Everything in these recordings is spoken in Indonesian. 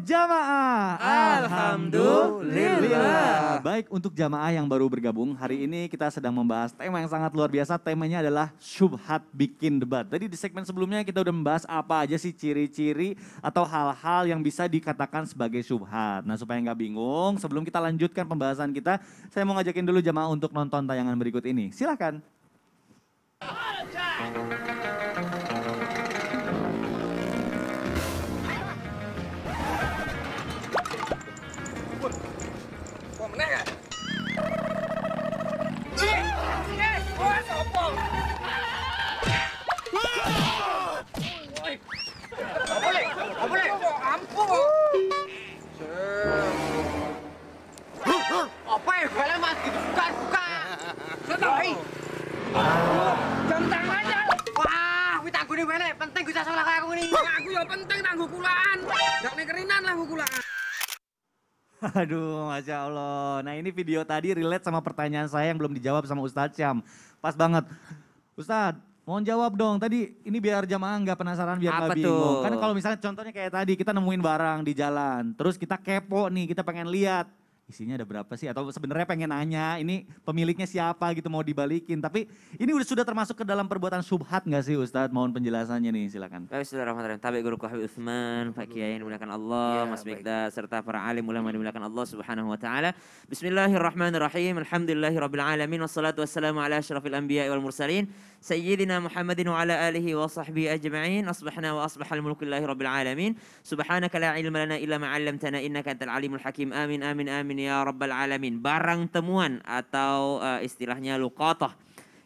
jamaah. Alhamdulillah. Baik untuk jamaah yang baru bergabung, hari ini kita sedang membahas tema yang sangat luar biasa. Temanya adalah syubhat bikin debat. Tadi di segmen sebelumnya kita udah membahas apa aja sih ciri-ciri atau hal-hal yang bisa dikatakan sebagai syubhat. Nah supaya nggak bingung, sebelum kita lanjutkan pembahasan kita, saya mau ngajakin dulu jamaah untuk nonton tayangan berikut ini. Silahkan. Oh, ini mana penting gue salah kayak aku nih. Aku ya penting nanggu kulaan. Gak nekerinan lah kulaan. Aduh, Masya Allah. Nah ini video tadi relate sama pertanyaan saya yang belum dijawab sama Ustadz Syam. Pas banget. Ustadz, mohon jawab dong. Tadi ini biar jamaah nggak penasaran, biar nggak bingung. Kan kalau misalnya contohnya kayak tadi, kita nemuin barang di jalan. Terus kita kepo nih, kita pengen lihat isinya ada berapa sih atau sebenarnya pengen nanya ini pemiliknya siapa gitu mau dibalikin tapi ini udah sudah termasuk ke dalam perbuatan subhat nggak sih Ustadz mohon penjelasannya nih silakan Bismillahirrahmanirrahim Tabi guru kahwi Uthman Pak Kiai yang dimuliakan Allah ya, Mas Mikda serta para alim ulama yang dimuliakan Allah Subhanahu wa taala Bismillahirrahmanirrahim Alhamdulillahirobbilalamin wassalatu wassalamu ala asyrafil anbiya wal mursalin sayyidina Muhammadin wa ala alihi wa sahbihi ajma'in asbahna wa asbahal mulku lillahi rabbil alamin subhanaka la ilma lana illa ma 'allamtana innaka antal alimul hakim amin amin amin alamin ya rabbal alamin. Barang temuan atau uh, istilahnya luqatah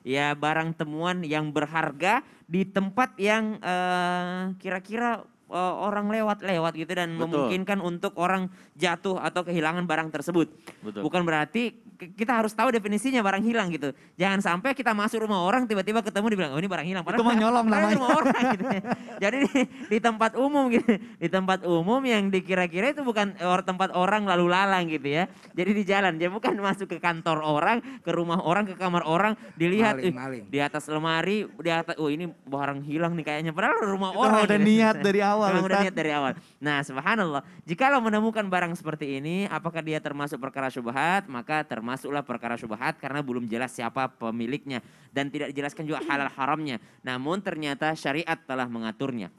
Ya barang temuan yang berharga di tempat yang eh, kira-kira uh, kira -kira uh, orang lewat-lewat gitu dan Betul. memungkinkan untuk orang jatuh atau kehilangan barang tersebut. Betul. Bukan berarti kita harus tahu definisinya barang hilang gitu. Jangan sampai kita masuk rumah orang tiba-tiba ketemu dibilang oh ini barang hilang. Padahal itu menyolong namanya. Rumah orang gitu. Jadi di, di tempat umum gitu, di tempat umum yang dikira-kira itu bukan or, tempat orang lalu lalang gitu ya. Jadi di jalan, dia bukan masuk ke kantor orang, ke rumah orang, ke kamar orang, dilihat maling, maling. di atas lemari, di atas oh ini barang hilang nih kayaknya. Padahal rumah itu orang. Ada gitu. niat dari awal awal, udah niat dari awal. Nah, subhanallah. lo menemukan barang seperti ini, apakah dia termasuk perkara syubhat? Maka termasuklah perkara syubhat karena belum jelas siapa pemiliknya dan tidak dijelaskan juga halal haramnya. Namun ternyata syariat telah mengaturnya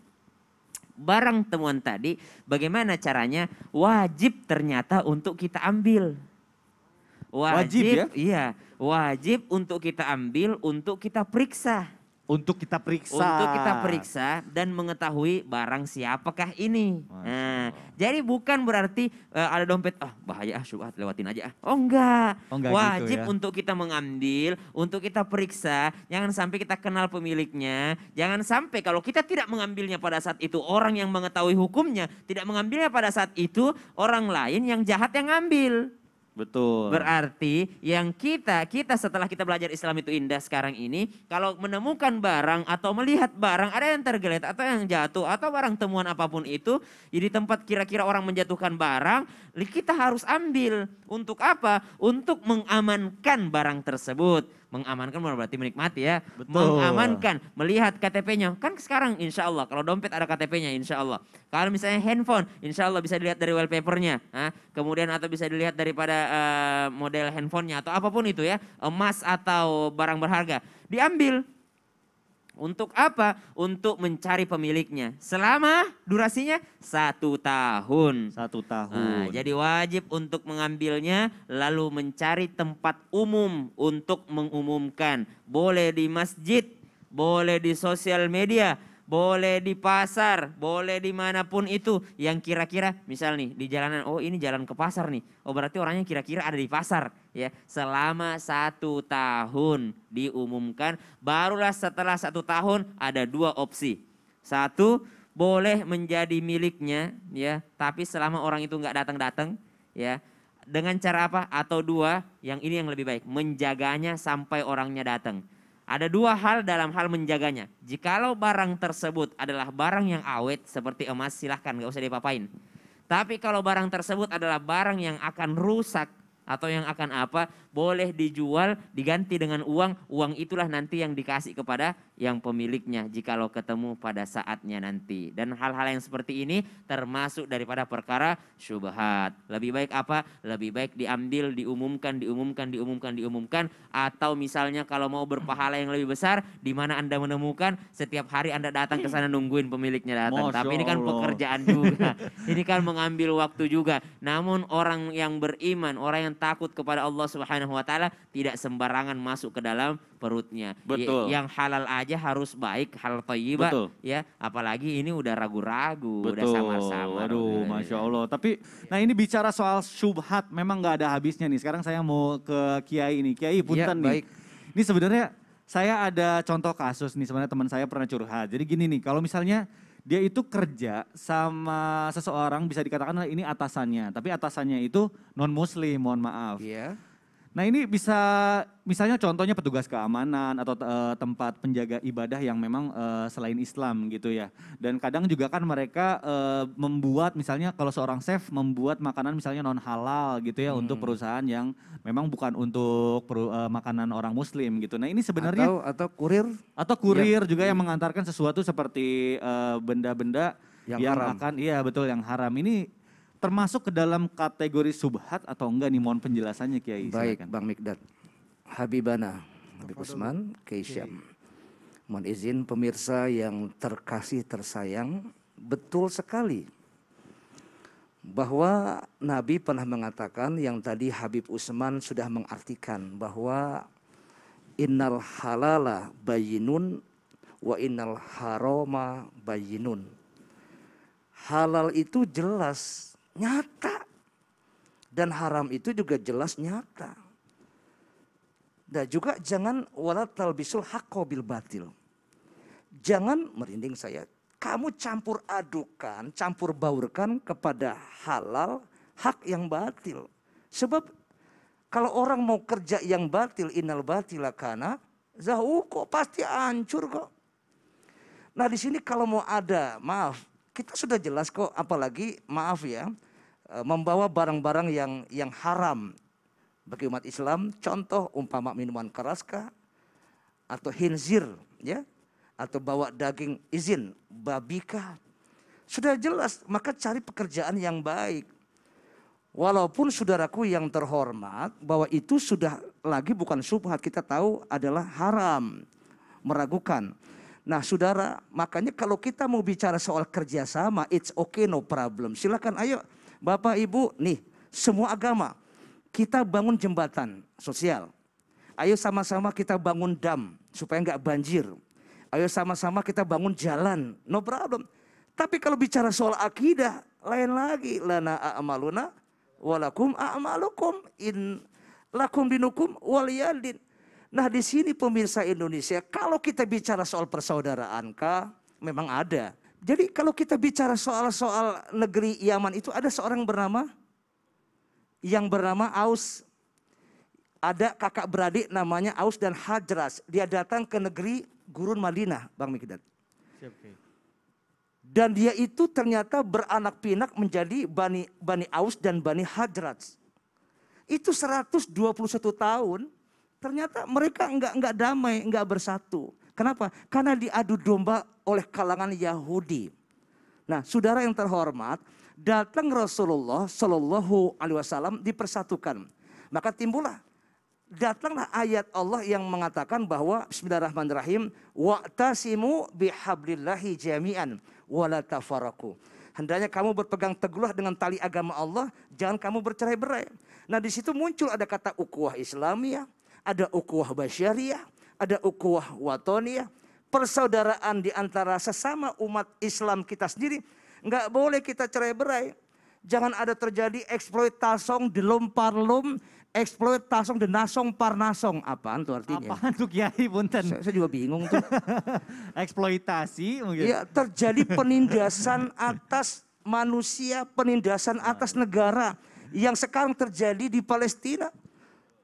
barang temuan tadi, bagaimana caranya wajib ternyata untuk kita ambil. Wajib, wajib ya? Iya, wajib untuk kita ambil, untuk kita periksa. Untuk kita periksa. Untuk kita periksa dan mengetahui barang siapakah ini. nah, jadi bukan berarti uh, ada dompet, ah bahaya ah syubhat lewatin aja ah. Oh enggak. Oh, enggak gitu Wajib gitu ya. untuk kita mengambil, untuk kita periksa, jangan sampai kita kenal pemiliknya, jangan sampai kalau kita tidak mengambilnya pada saat itu orang yang mengetahui hukumnya tidak mengambilnya pada saat itu orang lain yang jahat yang ngambil. Betul. Berarti yang kita kita setelah kita belajar Islam itu indah sekarang ini, kalau menemukan barang atau melihat barang ada yang tergeletak atau yang jatuh atau barang temuan apapun itu, jadi tempat kira-kira orang menjatuhkan barang, kita harus ambil untuk apa? Untuk mengamankan barang tersebut. Mengamankan berarti menikmati ya. Betul. Mengamankan, melihat KTP-nya. Kan sekarang insya Allah, kalau dompet ada KTP-nya insya Allah. Kalau misalnya handphone, insya Allah bisa dilihat dari wallpapernya. Nah, kemudian atau bisa dilihat daripada uh, model handphonenya atau apapun itu ya. Emas atau barang berharga. Diambil, untuk apa? Untuk mencari pemiliknya. Selama durasinya satu tahun. Satu nah, tahun. Nah, jadi wajib untuk mengambilnya lalu mencari tempat umum untuk mengumumkan. Boleh di masjid, boleh di sosial media, boleh di pasar, boleh dimanapun itu. Yang kira-kira misal nih di jalanan, oh ini jalan ke pasar nih. Oh berarti orangnya kira-kira ada di pasar ya. Selama satu tahun diumumkan, barulah setelah satu tahun ada dua opsi. Satu, boleh menjadi miliknya ya, tapi selama orang itu nggak datang-datang ya. Dengan cara apa? Atau dua, yang ini yang lebih baik, menjaganya sampai orangnya datang. Ada dua hal dalam hal menjaganya. Jikalau barang tersebut adalah barang yang awet seperti emas silahkan gak usah dipapain. Tapi kalau barang tersebut adalah barang yang akan rusak atau yang akan apa boleh dijual diganti dengan uang uang itulah nanti yang dikasih kepada yang pemiliknya jikalau ketemu pada saatnya nanti dan hal-hal yang seperti ini termasuk daripada perkara syubhat lebih baik apa lebih baik diambil diumumkan diumumkan diumumkan diumumkan atau misalnya kalau mau berpahala yang lebih besar di mana anda menemukan setiap hari anda datang ke sana nungguin pemiliknya datang Masya tapi ini kan Allah. pekerjaan juga ini kan mengambil waktu juga namun orang yang beriman orang yang takut kepada Allah Subhanahu wa taala tidak sembarangan masuk ke dalam perutnya. Ya, Betul. yang halal aja harus baik, halal thayyibah Betul. ya, apalagi ini udah ragu-ragu, udah sama-sama. Aduh, Masya Allah. Tapi nah ini bicara soal syubhat memang nggak ada habisnya nih. Sekarang saya mau ke Kiai ini, Kiai ya, punten ya, baik. Ini sebenarnya saya ada contoh kasus nih sebenarnya teman saya pernah curhat. Jadi gini nih, kalau misalnya dia itu kerja sama seseorang bisa dikatakan ini atasannya, tapi atasannya itu non muslim, mohon maaf. Yeah Nah ini bisa misalnya contohnya petugas keamanan atau e, tempat penjaga ibadah yang memang e, selain Islam gitu ya. Dan kadang juga kan mereka e, membuat misalnya kalau seorang chef membuat makanan misalnya non halal gitu ya hmm. untuk perusahaan yang memang bukan untuk peru, e, makanan orang muslim gitu. Nah ini sebenarnya atau atau kurir atau kurir ya. juga yang iya. mengantarkan sesuatu seperti benda-benda yang, yang akan iya betul yang haram ini termasuk ke dalam kategori subhat atau enggak nih mohon penjelasannya Kiai. Baik, silakan. Bang Mikdad. Habibana, Habib Usman, Keisyam. Mohon izin pemirsa yang terkasih tersayang, betul sekali bahwa Nabi pernah mengatakan yang tadi Habib Usman sudah mengartikan bahwa innal halala bayinun wa innal haroma bayinun. Halal itu jelas Nyata. Dan haram itu juga jelas nyata. Dan juga jangan wala talbisul haqqo bil batil. Jangan merinding saya. Kamu campur adukan, campur baurkan kepada halal hak yang batil. Sebab kalau orang mau kerja yang batil, inal batila kana kok pasti hancur kok. Nah di sini kalau mau ada, maaf, kita sudah jelas kok, apalagi maaf ya, Eh, membawa barang-barang yang yang haram bagi umat Islam. Contoh umpama minuman keraska atau hinzir ya atau bawa daging izin babika sudah jelas maka cari pekerjaan yang baik Walaupun saudaraku yang terhormat bahwa itu sudah lagi bukan subhat kita tahu adalah haram meragukan. Nah saudara makanya kalau kita mau bicara soal kerjasama it's okay no problem silakan ayo Bapak Ibu, nih, semua agama kita bangun jembatan sosial. Ayo sama-sama kita bangun dam supaya nggak banjir. Ayo sama-sama kita bangun jalan, no problem. Tapi kalau bicara soal akidah, lain lagi. Lana a'maluna walakum aamalukum in lakum dinukum waliyadin. Nah di sini pemirsa Indonesia, kalau kita bicara soal persaudaraan kah, memang ada. Jadi kalau kita bicara soal-soal negeri Yaman itu ada seorang bernama yang bernama Aus. Ada kakak beradik namanya Aus dan Hajras. Dia datang ke negeri gurun Madinah, Bang Mikdad. Dan dia itu ternyata beranak pinak menjadi Bani, Bani Aus dan Bani Hajras. Itu 121 tahun ternyata mereka enggak, enggak damai, enggak bersatu. Kenapa? Karena diadu domba oleh kalangan Yahudi. Nah, saudara yang terhormat, datang Rasulullah Shallallahu Alaihi Wasallam dipersatukan. Maka timbullah datanglah ayat Allah yang mengatakan bahwa Bismillahirrahmanirrahim wa'tasimu bihablillahi jami'an walatafaraku Hendaknya kamu berpegang teguhlah dengan tali agama Allah, jangan kamu bercerai-berai. Nah, di situ muncul ada kata ukuah Islamiyah, ada ukuah Basyariah, ada ukuah watonia persaudaraan di antara sesama umat Islam kita sendiri. Enggak boleh kita cerai berai. Jangan ada terjadi eksploitasi eksploitasong delom parlum, eksploitasong denasong nasong apa tuh artinya? Apaan tuh Kiai Bunten? Saya, saya juga bingung tuh. Eksploitasi mungkin. Ya, terjadi penindasan atas manusia, penindasan atas negara yang sekarang terjadi di Palestina.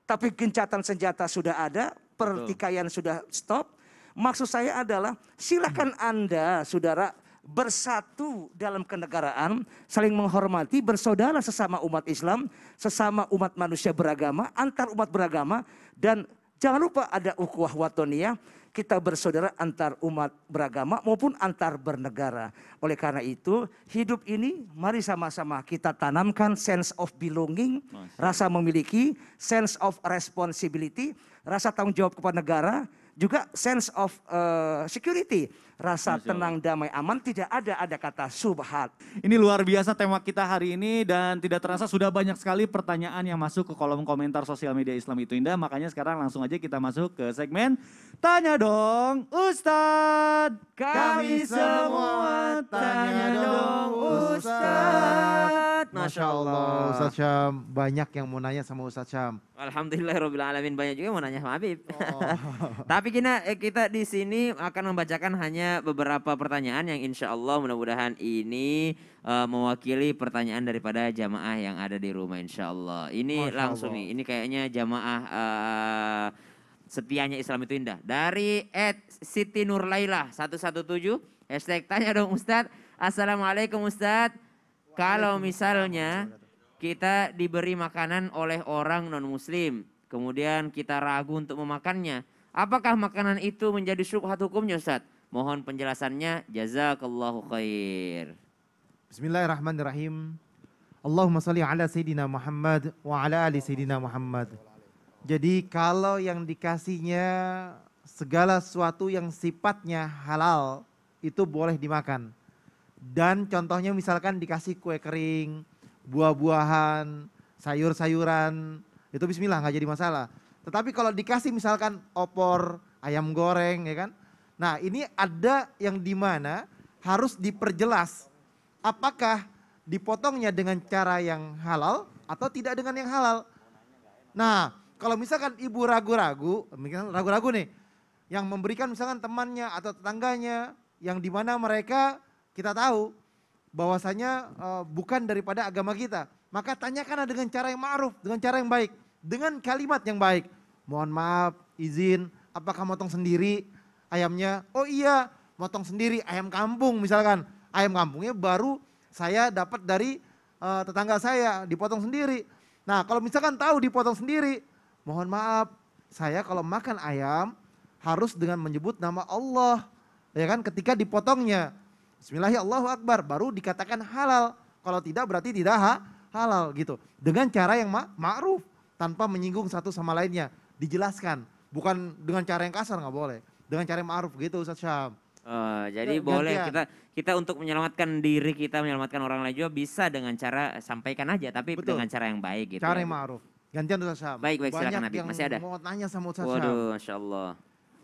Tapi gencatan senjata sudah ada, pertikaian sudah stop. Maksud saya adalah silakan hmm. Anda saudara bersatu dalam kenegaraan, saling menghormati, bersaudara sesama umat Islam, sesama umat manusia beragama, antar umat beragama, dan jangan lupa ada ukhuwah watoniyah, kita bersaudara antar umat beragama maupun antar bernegara. Oleh karena itu, hidup ini mari sama-sama kita tanamkan sense of belonging, Masih. rasa memiliki, sense of responsibility, rasa tanggung jawab kepada negara, juga sense of uh, security, rasa tenang, damai, aman tidak ada ada kata subhat. Ini luar biasa tema kita hari ini dan tidak terasa sudah banyak sekali pertanyaan yang masuk ke kolom komentar sosial media Islam itu indah. Makanya sekarang langsung aja kita masuk ke segmen tanya dong Ustad. Kami semua tanya dong Ustad. Masya Allah. Ustaz Syam, banyak yang mau nanya sama Ustaz Syam. Alhamdulillah Rabbil Alamin, banyak juga mau nanya sama Habib. Oh. Tapi kita, eh, kita di sini akan membacakan hanya beberapa pertanyaan yang insya Allah mudah-mudahan ini uh, mewakili pertanyaan daripada jamaah yang ada di rumah insya Allah. Ini Masya langsung Allah. nih, ini kayaknya jamaah uh, setianya Islam itu indah. Dari Ed Siti Nurlailah 117, hashtag tanya dong Ustadz. Assalamualaikum Ustadz kalau iya, misalnya iya, kita diberi makanan oleh orang non-muslim, kemudian kita ragu untuk memakannya, apakah makanan itu menjadi syubhat hukumnya Ustaz? Mohon penjelasannya. Jazakallahu khair. Bismillahirrahmanirrahim. Allahumma salli ala Sayyidina Muhammad wa ala ali Sayyidina Muhammad. Jadi kalau yang dikasihnya segala sesuatu yang sifatnya halal itu boleh dimakan. Dan contohnya misalkan dikasih kue kering, buah-buahan, sayur-sayuran, itu bismillah nggak jadi masalah. Tetapi kalau dikasih misalkan opor, ayam goreng ya kan. Nah ini ada yang di mana harus diperjelas apakah dipotongnya dengan cara yang halal atau tidak dengan yang halal. Nah kalau misalkan ibu ragu-ragu, mungkin ragu-ragu nih, yang memberikan misalkan temannya atau tetangganya yang dimana mereka kita tahu bahwasanya uh, bukan daripada agama kita. Maka tanyakanlah dengan cara yang ma'ruf, dengan cara yang baik, dengan kalimat yang baik. Mohon maaf, izin, apakah motong sendiri ayamnya? Oh iya, motong sendiri ayam kampung misalkan. Ayam kampungnya baru saya dapat dari uh, tetangga saya, dipotong sendiri. Nah, kalau misalkan tahu dipotong sendiri, mohon maaf, saya kalau makan ayam harus dengan menyebut nama Allah. Ya kan ketika dipotongnya Bismillahirrahmanirrahim. Akbar baru dikatakan halal. Kalau tidak berarti tidak ha, halal gitu. Dengan cara yang ma ma'ruf tanpa menyinggung satu sama lainnya. Dijelaskan, bukan dengan cara yang kasar nggak boleh. Dengan cara yang ma'ruf gitu Ustaz Syam. Uh, jadi Gantian. boleh kita kita untuk menyelamatkan diri kita menyelamatkan orang lain juga bisa dengan cara sampaikan aja tapi Betul. dengan cara yang baik gitu. Cara ya, yang ma'ruf. Gantian Ustaz Syam. Baik baik silakan Nabi masih ada. Mau tanya sama Ustaz Syam. Waduh, Masya Allah.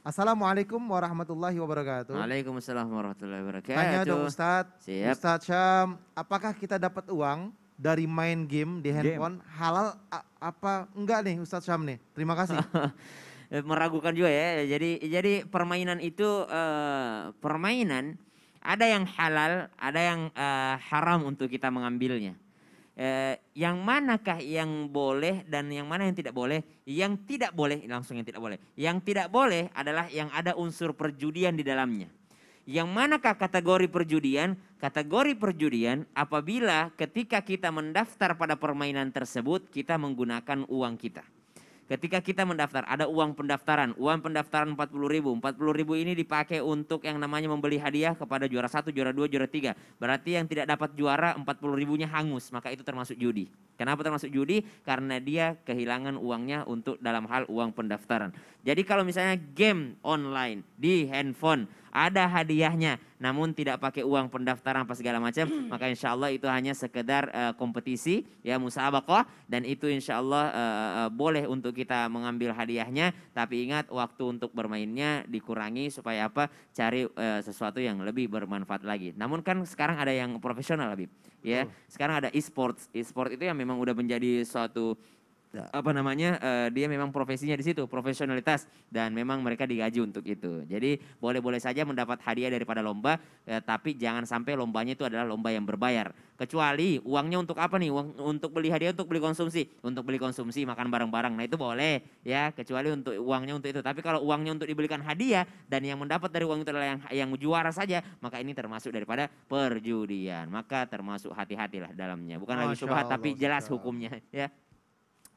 Assalamualaikum warahmatullahi wabarakatuh. Waalaikumsalam warahmatullahi wabarakatuh. Tanya dong Ustadz, Siap. Ustadz Syam, apakah kita dapat uang dari main game di handphone game. halal apa enggak nih Ustadz Syam nih? Terima kasih. Eh, meragukan juga ya. Jadi jadi permainan itu uh, permainan ada yang halal, ada yang uh, haram untuk kita mengambilnya eh, yang manakah yang boleh dan yang mana yang tidak boleh? Yang tidak boleh langsung yang tidak boleh. Yang tidak boleh adalah yang ada unsur perjudian di dalamnya. Yang manakah kategori perjudian? Kategori perjudian apabila ketika kita mendaftar pada permainan tersebut kita menggunakan uang kita. Ketika kita mendaftar, ada uang pendaftaran. Uang pendaftaran 40 ribu. 40 ribu ini dipakai untuk yang namanya membeli hadiah kepada juara satu, juara dua, juara tiga. Berarti yang tidak dapat juara 40 ribunya hangus. Maka itu termasuk judi. Kenapa termasuk judi? Karena dia kehilangan uangnya untuk dalam hal uang pendaftaran. Jadi kalau misalnya game online di handphone ada hadiahnya namun tidak pakai uang pendaftaran apa segala macam hmm. maka insya Allah itu hanya sekedar uh, kompetisi ya musabakoh dan itu insya Allah uh, eh, uh, eh, boleh untuk kita mengambil hadiahnya tapi ingat waktu untuk bermainnya dikurangi supaya apa cari uh, sesuatu yang lebih bermanfaat lagi namun kan sekarang ada yang profesional lebih ya sekarang ada e-sports e sports itu yang memang udah menjadi suatu Eh, apa namanya uh, dia memang profesinya di situ profesionalitas dan memang mereka digaji untuk itu jadi boleh-boleh saja mendapat hadiah daripada lomba uh, tapi jangan sampai lombanya itu adalah lomba yang berbayar kecuali uangnya untuk apa nih uang untuk beli hadiah untuk beli konsumsi untuk beli konsumsi makan barang-barang nah itu boleh ya kecuali untuk uangnya untuk itu tapi kalau uangnya untuk dibelikan hadiah dan yang mendapat dari uang itu adalah yang yang juara saja maka ini termasuk daripada perjudian maka termasuk hati-hatilah dalamnya bukan Masya lagi subhat tapi jelas hukumnya ya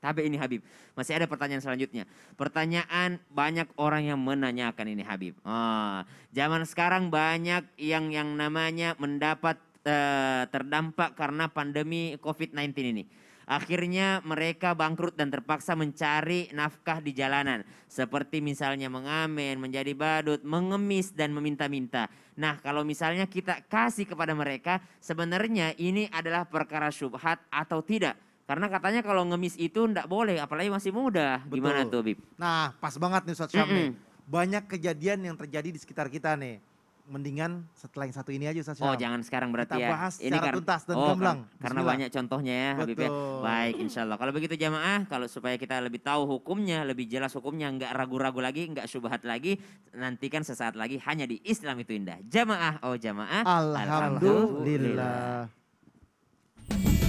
Sampai ini Habib. Masih ada pertanyaan selanjutnya. Pertanyaan banyak orang yang menanyakan ini Habib. Oh, zaman sekarang banyak yang yang namanya mendapat eh, terdampak karena pandemi COVID-19 ini. Akhirnya mereka bangkrut dan terpaksa mencari nafkah di jalanan. Seperti misalnya mengamen, menjadi badut, mengemis dan meminta-minta. Nah kalau misalnya kita kasih kepada mereka sebenarnya ini adalah perkara syubhat atau tidak. Karena katanya kalau ngemis itu ndak boleh, apalagi masih muda. Betul. Gimana tuh, Bib? Nah, pas banget nih Ustaz Syam nih. Banyak kejadian yang terjadi di sekitar kita nih. Mendingan setelah yang satu ini aja Ustaz Syam. Oh, jangan sekarang berarti kita ya. bahas ini secara tuntas dan oh, gamblang. Kar karena banyak contohnya ya, ya. Betul. Habib ya. Baik, insya Allah. Kalau begitu jamaah, kalau supaya kita lebih tahu hukumnya, lebih jelas hukumnya, nggak ragu-ragu lagi, nggak syubhat lagi, nantikan sesaat lagi hanya di Islam itu indah. Jamaah, oh jamaah. Alhamdulillah. Alhamdulillah.